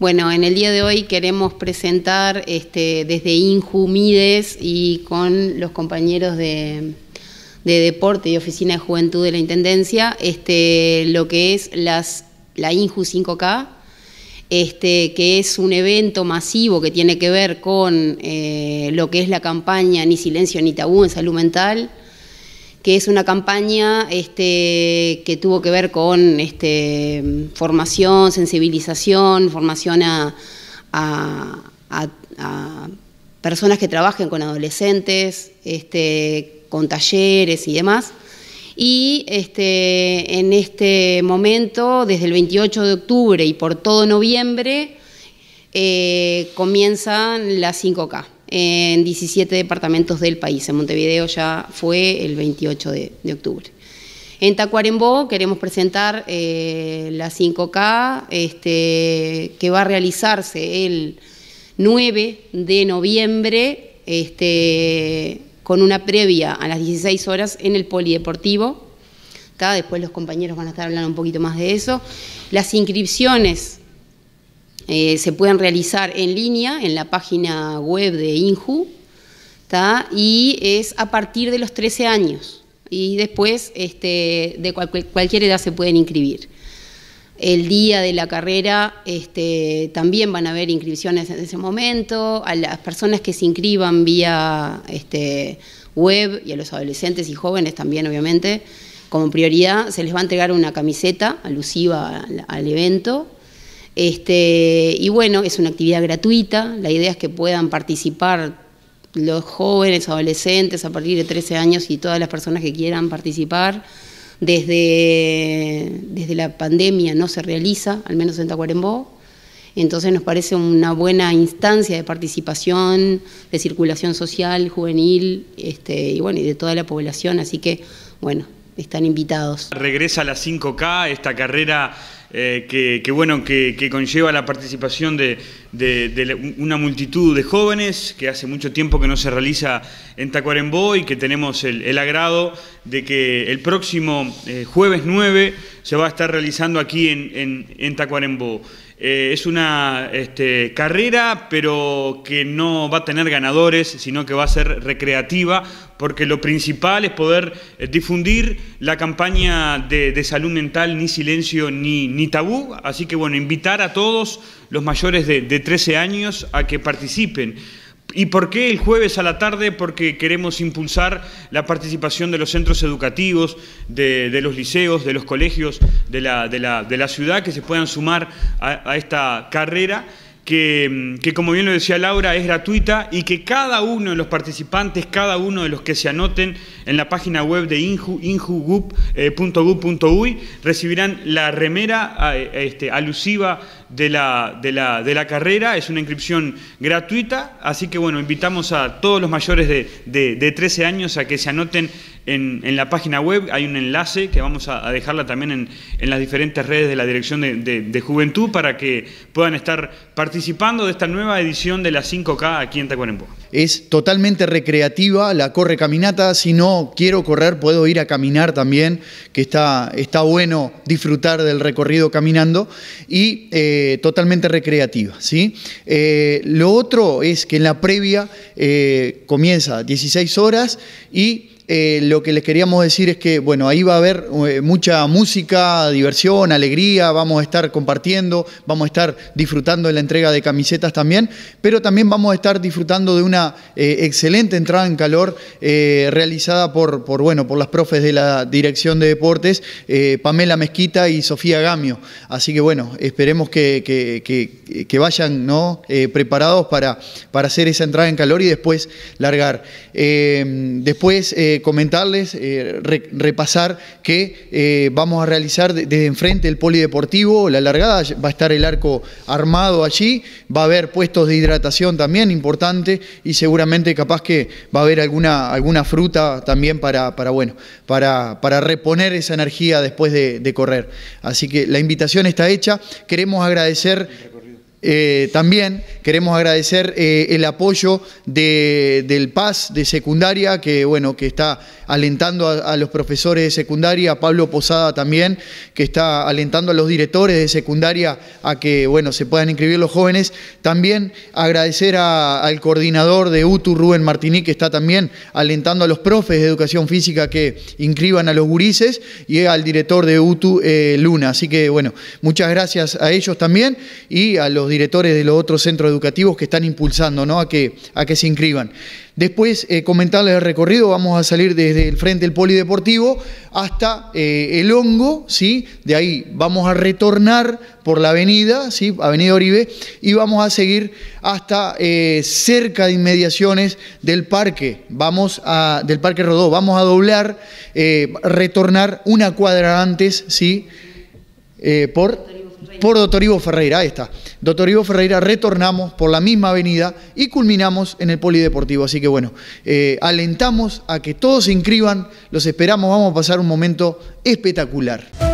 Bueno, en el día de hoy queremos presentar este, desde Mides y con los compañeros de, Deporte y Oficina de Juventud de la Intendencia este, lo que es las, la Inju 5K, este, que es un evento masivo que tiene que ver con eh, lo que es la campaña Ni Silencio ni Tabú en Salud Mental que es una campaña este, que tuvo que ver con este, formación, sensibilización, formación a, personas que trabajen con adolescentes, este, con talleres y demás. Y en este momento, desde el 28 de octubre y por todo noviembre, eh, comienzan las 5K en 17 departamentos del país. En Montevideo ya fue el 28 de, octubre. En Tacuarembó queremos presentar eh, la 5K este, que va a realizarse el 9 de noviembre este, con una previa a las 16 horas en el Polideportivo. Después los compañeros van a estar hablando un poquito más de eso. Las inscripciones eh, se pueden realizar en línea en la página web de INJU y es a partir de los 13 años y después este, de cualquier edad se pueden inscribir. El día de la carrera este, también van a haber inscripciones en ese momento, a las personas que se inscriban vía este, web y a los adolescentes y jóvenes también obviamente, como prioridad se les va a entregar una camiseta alusiva al evento este, y bueno, es una actividad gratuita, la idea es que puedan participar los jóvenes, adolescentes a partir de 13 años y todas las personas que quieran participar. Desde, desde la pandemia no se realiza, al menos en Tacuarembó, entonces nos parece una buena instancia de participación, de circulación social, juvenil, este, y bueno, y de toda la población, así que bueno, están invitados. Regresa a la 5K, esta carrera eh, que, bueno, que, conlleva la participación de, de, una multitud de jóvenes que hace mucho tiempo que no se realiza en Tacuarembó y que tenemos el, agrado de que el próximo eh, jueves 9 se va a estar realizando aquí en, Tacuarembó. Eh, es una este, carrera, pero que no va a tener ganadores, sino que va a ser recreativa, porque lo principal es poder eh, difundir la campaña de, salud mental, ni silencio ni, ni tabú. Así que bueno, invitar a todos los mayores de, 13 años a que participen. ¿Y por qué el jueves a la tarde? Porque queremos impulsar la participación de los centros educativos, de, los liceos, de los colegios de la, de la, ciudad, que se puedan sumar a, esta carrera. Que, como bien lo decía Laura, es gratuita y que cada uno de los participantes, cada uno de los que se anoten en la página web de inju, eh, recibirán la remera eh, este, alusiva de la, de, de la, carrera, es una inscripción gratuita, así que bueno, invitamos a todos los mayores de, 13 años a que se anoten en, la página web, hay un enlace que vamos a, dejarla también en, las diferentes redes de la Dirección de, Juventud para que puedan estar participando de esta nueva edición de la 5K aquí en Tacuarembó. Es totalmente recreativa la corre caminata, si no quiero correr puedo ir a caminar también, que está, está bueno disfrutar del recorrido caminando y... Eh, eh, totalmente recreativa. ¿sí? Eh, lo otro es que en la previa eh, comienza 16 horas y eh, lo que les queríamos decir es que, bueno, ahí va a haber eh, mucha música, diversión, alegría, vamos a estar compartiendo, vamos a estar disfrutando de la entrega de camisetas también, pero también vamos a estar disfrutando de una eh, excelente entrada en calor realizada por, por, bueno, por las profes de la Dirección de Deportes, Pamela Mezquita y Sofía Gamio. Así que, bueno, esperemos que, vayan ¿no? preparados para, para hacer esa entrada en calor y después largar. después eh, comentarles, eh, repasar que eh, vamos a realizar desde enfrente el polideportivo, la largada, va a estar el arco armado allí, va a haber puestos de hidratación también importante y seguramente capaz que va a haber alguna, alguna fruta también para, para bueno, para, para reponer esa energía después de correr. Así que la invitación está hecha, queremos agradecer eh, también queremos agradecer eh, el apoyo del PAS de secundaria, que bueno, que está alentando a, los profesores de secundaria, a Pablo Posada también, que está alentando a los directores de secundaria a que bueno, se puedan inscribir los jóvenes. También agradecer al coordinador de UTU, Rubén Martini, que está también alentando a los profes de educación física que inscriban a los gurises y al director de UTU, eh, Luna. Así que bueno, muchas gracias a ellos también y a los directores de los otros centros educativos que están impulsando ¿no? a, que, a que se inscriban. Después, eh, comentarles el recorrido, vamos a salir desde el frente del polideportivo hasta eh, el hongo, ¿sí? de ahí vamos a retornar por la avenida, ¿sí? avenida Oribe, y vamos a seguir hasta eh, cerca de inmediaciones del parque, vamos a, del parque Rodó, vamos a doblar, retornar una cuadra antes, ¿sí? por por Doctor Ivo Ferreira, ahí está. Doctor Ivo Ferreira, retornamos por la misma avenida y culminamos en el Polideportivo. Así que bueno, eh, alentamos a que todos se inscriban, los esperamos, vamos a pasar un momento espectacular.